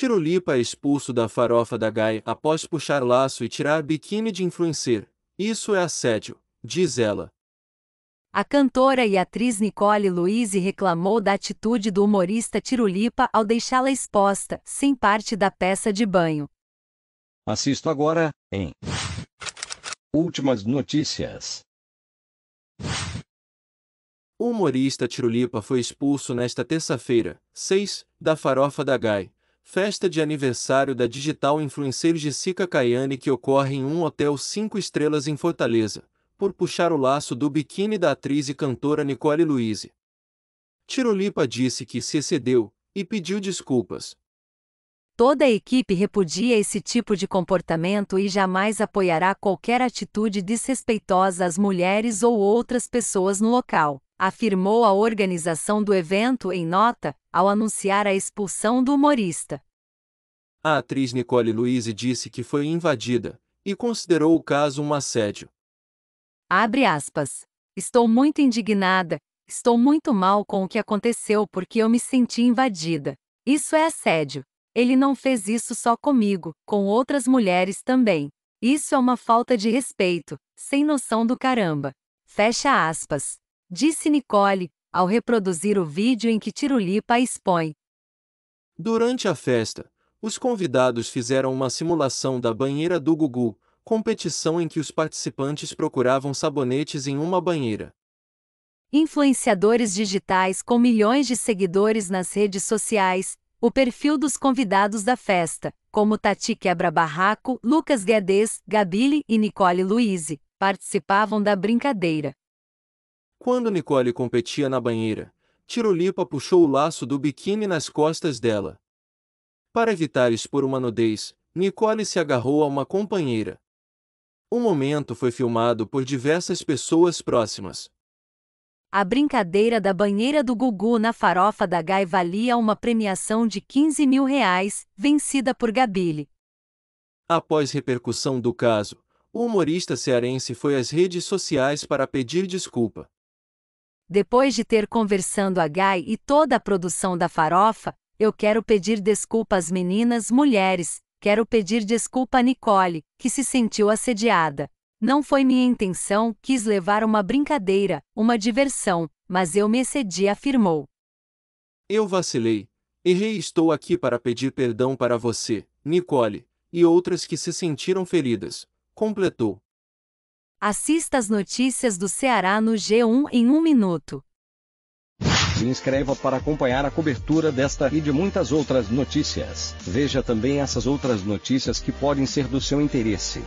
Tirulipa é expulso da farofa da Gai após puxar laço e tirar biquíni de influencer. Isso é assédio, diz ela. A cantora e atriz Nicole Luizzi reclamou da atitude do humorista Tirulipa ao deixá-la exposta, sem parte da peça de banho. Assisto agora, em Últimas notícias. O humorista Tirulipa foi expulso nesta terça-feira, 6, da Farofa da Gai, Festa de aniversário da digital influencer Jessica Caiane que ocorre em um hotel 5 estrelas em Fortaleza, por puxar o laço do biquíni da atriz e cantora Nicole Luizzi. Tirolipa disse que se excedeu e pediu desculpas. Toda a equipe repudia esse tipo de comportamento e jamais apoiará qualquer atitude desrespeitosa às mulheres ou outras pessoas no local afirmou a organização do evento em nota ao anunciar a expulsão do humorista. A atriz Nicole Luise disse que foi invadida e considerou o caso um assédio. Abre aspas. Estou muito indignada, estou muito mal com o que aconteceu porque eu me senti invadida. Isso é assédio. Ele não fez isso só comigo, com outras mulheres também. Isso é uma falta de respeito, sem noção do caramba. Fecha aspas disse Nicole, ao reproduzir o vídeo em que Tirulipa expõe. Durante a festa, os convidados fizeram uma simulação da banheira do Gugu, competição em que os participantes procuravam sabonetes em uma banheira. Influenciadores digitais com milhões de seguidores nas redes sociais, o perfil dos convidados da festa, como Tati Quebra Barraco, Lucas Guedes, Gabile e Nicole Luizzi, participavam da brincadeira. Quando Nicole competia na banheira, Tirolipa puxou o laço do biquíni nas costas dela. Para evitar expor uma nudez, Nicole se agarrou a uma companheira. O momento foi filmado por diversas pessoas próximas. A brincadeira da banheira do Gugu na farofa da Gai valia uma premiação de 15 mil reais, vencida por Gabile. Após repercussão do caso, o humorista cearense foi às redes sociais para pedir desculpa. Depois de ter conversando a Gay e toda a produção da farofa, eu quero pedir desculpa às meninas mulheres, quero pedir desculpa a Nicole, que se sentiu assediada. Não foi minha intenção, quis levar uma brincadeira, uma diversão, mas eu me excedi, afirmou. Eu vacilei. Errei e estou aqui para pedir perdão para você, Nicole, e outras que se sentiram feridas, completou. Assista as notícias do Ceará no G1 em um minuto. Se inscreva para acompanhar a cobertura desta e de muitas outras notícias. Veja também essas outras notícias que podem ser do seu interesse.